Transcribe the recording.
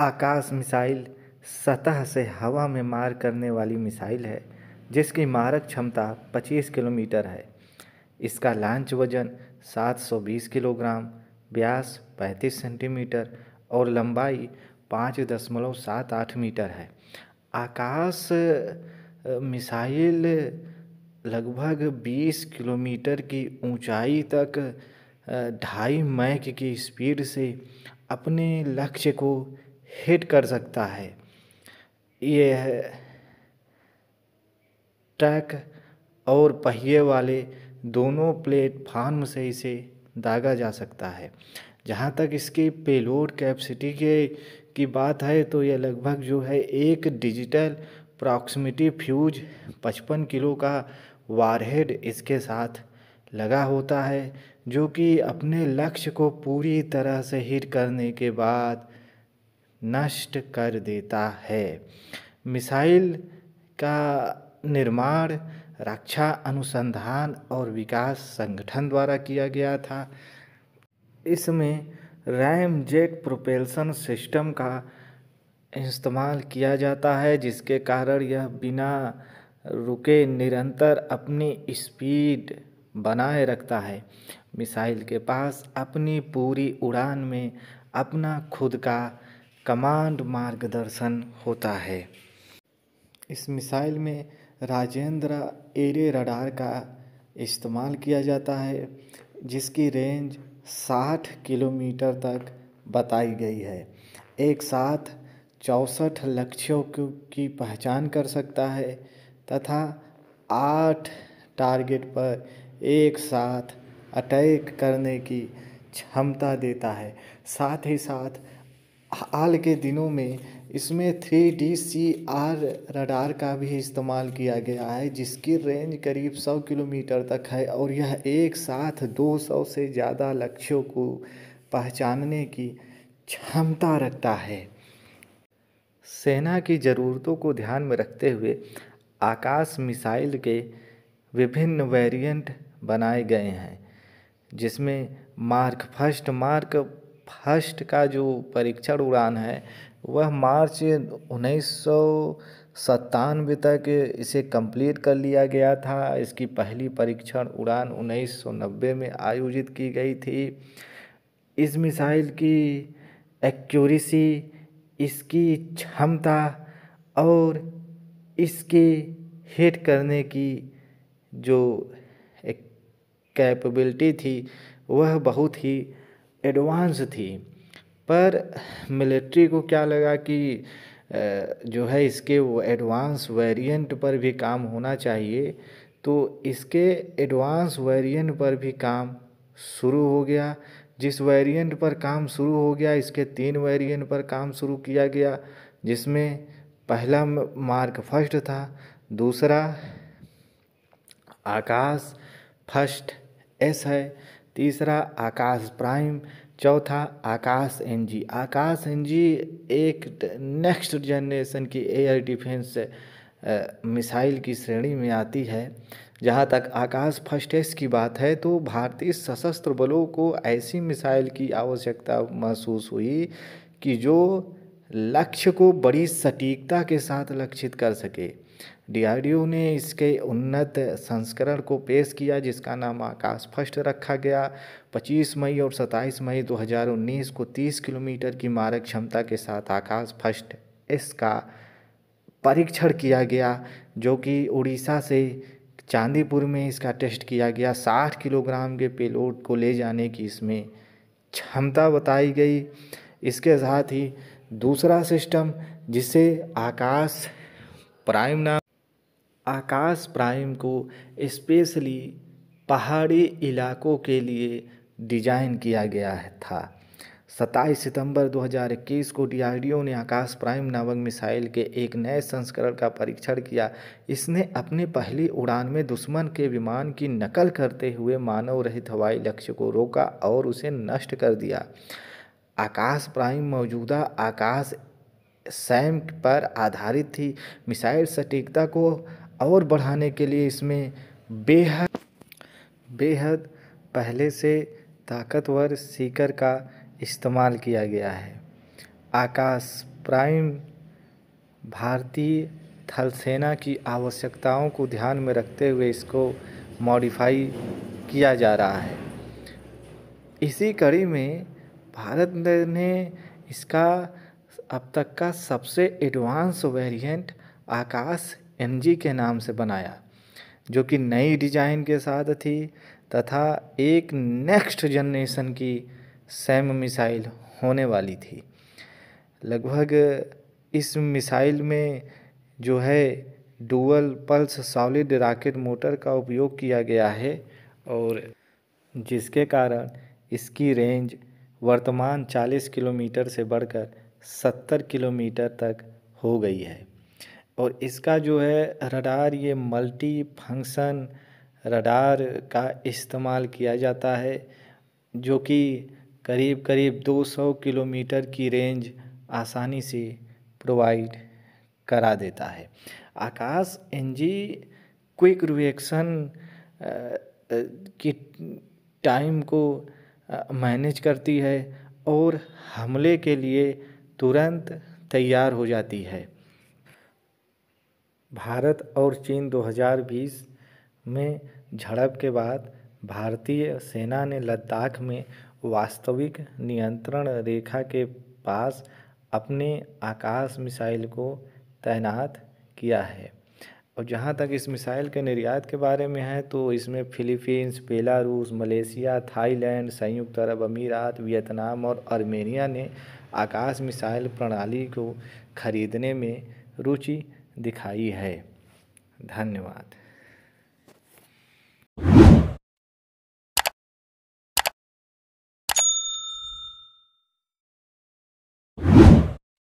आकाश missile सतह से हवा में मार करने वाली मिसाइल है जिसकी मारक क्षमता 25 किलोमीटर है इसका लांच वजन 720 किलोग्राम व्यास 35 सेंटीमीटर और लंबाई 5.78 मीटर है आकाश मिसाइल लगभग 20 किलोमीटर की ऊंचाई तक ढाई मैक की स्पीड से अपने लक्ष्य को हिट कर सकता है ये है ट्रैक और पहिए वाले दोनों प्लेटफार्म से इसे दागा जा सकता है जहाँ तक इसकी पेलोड कैपेसिटी के की बात है तो यह लगभग जो है एक डिजिटल प्रॉक्सिमिटी फ्यूज 55 किलो का वारहेड इसके साथ लगा होता है जो कि अपने लक्ष्य को पूरी तरह से हिट करने के बाद नष्ट कर देता है मिसाइल का निर्माण रक्षा अनुसंधान और विकास संगठन द्वारा किया गया था इसमें रैम जेट प्रोपेल्सन सिस्टम का इस्तेमाल किया जाता है जिसके कारण यह बिना रुके निरंतर अपनी स्पीड बनाए रखता है मिसाइल के पास अपनी पूरी उड़ान में अपना खुद का कमांड मार्गदर्शन होता है इस मिसाइल में राजेंद्र एरे रडार का इस्तेमाल किया जाता है जिसकी रेंज 60 किलोमीटर तक बताई गई है एक साथ चौंसठ लक्ष्यों की पहचान कर सकता है तथा आठ टारगेट पर एक साथ अटैक करने की क्षमता देता है साथ ही साथ हाल के दिनों में इसमें three D C R radar का भी इस्तेमाल किया गया है जिसकी रेंज करीब सौ किलोमीटर तक है और यह एक साथ दो सौ से ज़्यादा लक्ष्यों को पहचानने की क्षमता रखता है सेना की ज़रूरतों को ध्यान में रखते हुए आकाश मिसाइल के विभिन्न वेरिएंट बनाए गए हैं जिसमें मार्क फर्स्ट मार्क फर्स्ट का जो परीक्षण उड़ान है वह मार्च उन्नीस सौ सत्तानवे तक इसे कंप्लीट कर लिया गया था इसकी पहली परीक्षण उड़ान उन्नीस सौ नब्बे में आयोजित की गई थी इस मिसाइल की एक्यूरेसी इसकी क्षमता और इसके हिट करने की जो कैपेबिलिटी थी वह बहुत ही एडवांस थी पर मिलिट्री को क्या लगा कि जो है इसके वो एडवांस वेरिएंट पर भी काम होना चाहिए तो इसके एडवांस वेरिएंट पर भी काम शुरू हो गया जिस वेरिएंट पर काम शुरू हो गया इसके तीन वेरिएंट पर काम शुरू किया गया जिसमें पहला मार्क फर्स्ट था दूसरा आकाश फर्स्ट एस है तीसरा आकाश प्राइम चौथा आकाश एन जी आकाश एन जी एक नेक्स्ट जनरेशन की एयर डिफेंस मिसाइल की श्रेणी में आती है जहाँ तक आकाश फर्स्टेस की बात है तो भारतीय सशस्त्र बलों को ऐसी मिसाइल की आवश्यकता महसूस हुई कि जो लक्ष्य को बड़ी सटीकता के साथ लक्षित कर सके डीआरडीओ ने इसके उन्नत संस्करण को पेश किया जिसका नाम आकाश फर्स्ट रखा गया 25 मई और 27 मई 2019 को 30 किलोमीटर की मारक क्षमता के साथ आकाश फर्स्ट इसका परीक्षण किया गया जो कि उड़ीसा से चांदीपुर में इसका टेस्ट किया गया 60 किलोग्राम के पेलोड को ले जाने की इसमें क्षमता बताई गई इसके साथ ही दूसरा सिस्टम जिसे आकाश प्राइम नाम आकाश प्राइम को स्पेशली पहाड़ी इलाकों के लिए डिजाइन किया गया है था सत्ताईस सितंबर 2021 को डीआरडीओ ने आकाश प्राइम नामक मिसाइल के एक नए संस्करण का परीक्षण किया इसने अपने पहली उड़ान में दुश्मन के विमान की नकल करते हुए मानव रहित हवाई लक्ष्य को रोका और उसे नष्ट कर दिया आकाश प्राइम मौजूदा आकाश सैम पर आधारित थी मिसाइल सटीकता को और बढ़ाने के लिए इसमें बेहद बेहद पहले से ताकतवर सीकर का इस्तेमाल किया गया है आकाश प्राइम भारतीय थल सेना की आवश्यकताओं को ध्यान में रखते हुए इसको मॉडिफाई किया जा रहा है इसी कड़ी में भारत ने इसका अब तक का सबसे एडवांस वेरिएंट आकाश एनजी के नाम से बनाया जो कि नई डिजाइन के साथ थी तथा एक नेक्स्ट जनरेशन की सैम मिसाइल होने वाली थी लगभग इस मिसाइल में जो है dual pulse solid rocket motor का उपयोग किया गया है और जिसके कारण इसकी रेंज वर्तमान 40 किलोमीटर से बढ़कर 70 किलोमीटर तक हो गई है और इसका जो है रडार ये मल्टी फंक्शन रडार का इस्तेमाल किया जाता है जो कि करीब करीब 200 किलोमीटर की रेंज आसानी से प्रोवाइड करा देता है आकाश एनजी क्विक रिएक्शन की टाइम को मैनेज करती है और हमले के लिए तुरंत तैयार हो जाती है भारत और चीन दो हज़ार बीस में झड़प के बाद भारतीय सेना ने लद्दाख में वास्तविक नियंत्रण रेखा के पास अपने आकाश मिसाइल को तैनात किया है और जहाँ तक इस मिसाइल के निर्यात के बारे में है तो इसमें फिलीपींस बेलारूस मलेशिया थाईलैंड संयुक्त अरब अमीरात वियतनाम और अर्मेनिया ने आकाश मिसाइल प्रणाली को खरीदने में रुचि दिखाई है धन्यवाद